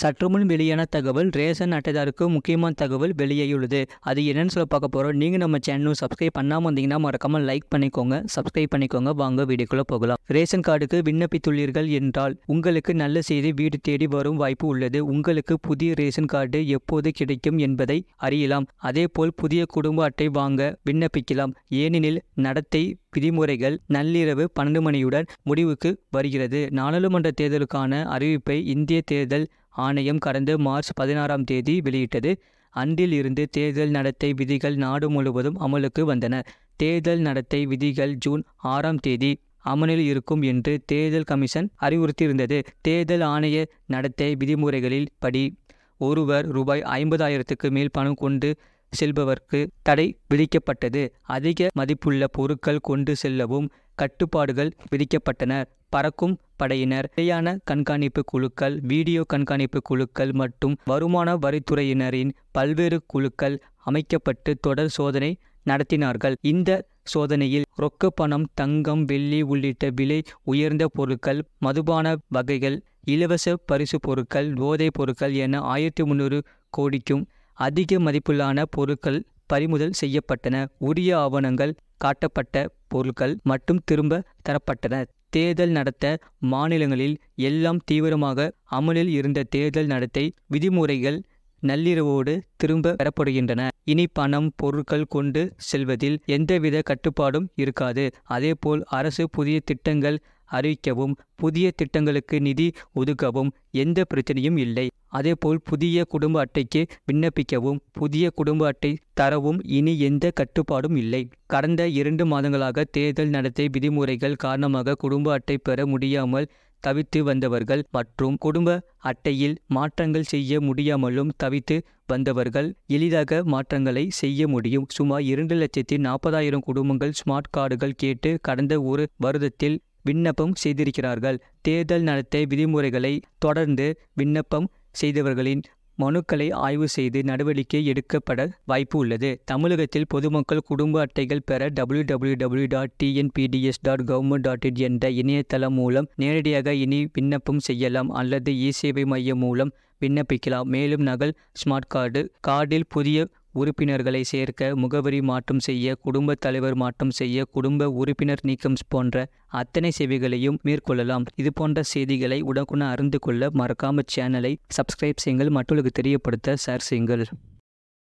சற்றுமுன் வெளியான தகவல் ரேஷன் அட்டைதாருக்கு முக்கியமான தகவல் வெளியாகியுள்ளது அது என்னன்னு சொல்ல பார்க்க போகிறோம் நீங்கள் நம்ம சேனலும் சப்ஸ்கிரைப் பண்ணாமல் வந்தீங்கன்னா மறக்காமல் லைக் பண்ணிக்கோங்க சப்ஸ்கிரைப் பண்ணிக்கோங்க வாங்க வீடியோக்குள்ளே போகலாம் ரேஷன் கார்டுக்கு விண்ணப்பித்துள்ளீர்கள் என்றால் உங்களுக்கு நல்ல செய்தி வீடு தேடி வரும் வாய்ப்பு உள்ளது உங்களுக்கு புதிய ரேஷன் கார்டு எப்போது கிடைக்கும் என்பதை அறியலாம் அதேபோல் புதிய குடும்ப அட்டை வாங்க விண்ணப்பிக்கலாம் ஏனெனில் நடத்தை விதிமுறைகள் நள்ளிரவு பன்னெண்டு மணியுடன் முடிவுக்கு வருகிறது நாடாளுமன்ற தேர்தலுக்கான அறிவிப்பை இந்திய தேர்தல் ஆணையம் கடந்த மார்ச் பதினாறாம் தேதி வெளியிட்டது அன்றில் இருந்து தேர்தல் நடத்தை விதிகள் நாடு முழுவதும் அமலுக்கு வந்தன தேர்தல் நடத்தை விதிகள் ஜூன் ஆறாம் தேதி அமலில் இருக்கும் என்று தேர்தல் கமிஷன் அறிவுறுத்தியிருந்தது தேர்தல் ஆணைய நடத்தை விதிமுறைகளில் படி ஒருவர் ரூபாய் ஐம்பதாயிரத்துக்கு மேல் பணம் கொண்டு செல்பவர்க்கு தடை விதிக்கப்பட்டது அதிக மதிப்புள்ள பொருட்கள் கொண்டு செல்லவும் கட்டுப்பாடுகள் விதிக்கப்பட்டன பறக்கும் படையினர் நிலையான கண்காணிப்பு குழுக்கள் வீடியோ கண்காணிப்பு குழுக்கள் மற்றும் வருமான வரித்துறையினரின் பல்வேறு குழுக்கள் அமைக்கப்பட்டு தொடர் சோதனை நடத்தினார்கள் இந்த சோதனையில் ரொக்க பணம் தங்கம் வெள்ளி உள்ளிட்ட விலை உயர்ந்த பொருட்கள் மதுபான வகைகள் இலவச பரிசு பொருட்கள் போதைப் பொருட்கள் என ஆயிரத்தி முந்நூறு கோடிக்கும் அதிக மதிப்பிலான பொருட்கள் பறிமுதல் செய்யப்பட்டன உரிய ஆவணங்கள் காட்டப்பட்ட பொருட்கள் மட்டும் திரும்ப தரப்பட்டன தேர்தல் நடத்த மாநிலங்களில் எல்லாம் தீவிரமாக அமலில் இருந்த தேர்தல் நடத்தை விதிமுறைகள் நள்ளிரவோடு திரும்ப பெறப்படுகின்றன இனி பணம் பொருட்கள் கொண்டு செல்வதில் எந்தவித கட்டுப்பாடும் இருக்காது அதேபோல் அரசு புதிய திட்டங்கள் அறிவிக்கவும் புதிய திட்டங்களுக்கு நிதி ஒதுக்கவும் எந்த பிரச்சனையும் இல்லை அதேபோல் புதிய குடும்ப அட்டைக்கு விண்ணப்பிக்கவும் புதிய குடும்ப அட்டை தரவும் இனி எந்த கட்டுப்பாடும் இல்லை கடந்த இரண்டு மாதங்களாக தேர்தல் நடத்தை விதிமுறைகள் காரணமாக குடும்ப அட்டை பெற முடியாமல் தவித்து வந்தவர்கள் மற்றும் குடும்ப அட்டையில் மாற்றங்கள் செய்ய முடியாமலும் தவித்து வந்தவர்கள் எளிதாக மாற்றங்களை செய்ய முடியும் சுமார் இரண்டு லட்சத்தி நாற்பதாயிரம் குடும்பங்கள் ஸ்மார்ட் கார்டுகள் கேட்டு கடந்த ஒரு வருடத்தில் விண்ணப்பம் செய்திருக்கிறார்கள் தேர்தல் நடத்தை விதிமுறைகளை தொடர்ந்து விண்ணப்பம் செய்தவர்களின் மனுக்களை ஆய்வு செய்து நடவடிக்கை எடுக்கப்பட வாய்ப்பு உள்ளது தமிழகத்தில் பொதுமக்கள் குடும்ப அட்டைகள் பெற W W W dot TNPDS dot government dot in என்ற இணையதளம் மூலம் நேரடியாக இனி விண்ணப்பம் செய்யலாம் அல்லது இ சேவை மையம் மூலம் விண்ணப்பிக்கலாம் மேலும் நகல் ஸ்மார்ட் கார்டு கார்டில் புதிய உறுப்பினர்களை சேர்க்க முகவரி மாற்றம் செய்ய குடும்பத் தலைவர் மாற்றம் செய்ய குடும்ப உறுப்பினர் நீக்கம் போன்ற அத்தனை சேவைகளையும் மேற்கொள்ளலாம் இது போன்ற செய்திகளை உடனுக்குடன் அறிந்து கொள்ள மறக்காம சேனலை சப்ஸ்கிரைப் செய்யுங்கள் மற்றவர்களுக்கு தெரியப்படுத்த ஷேர் செய்யுங்கள்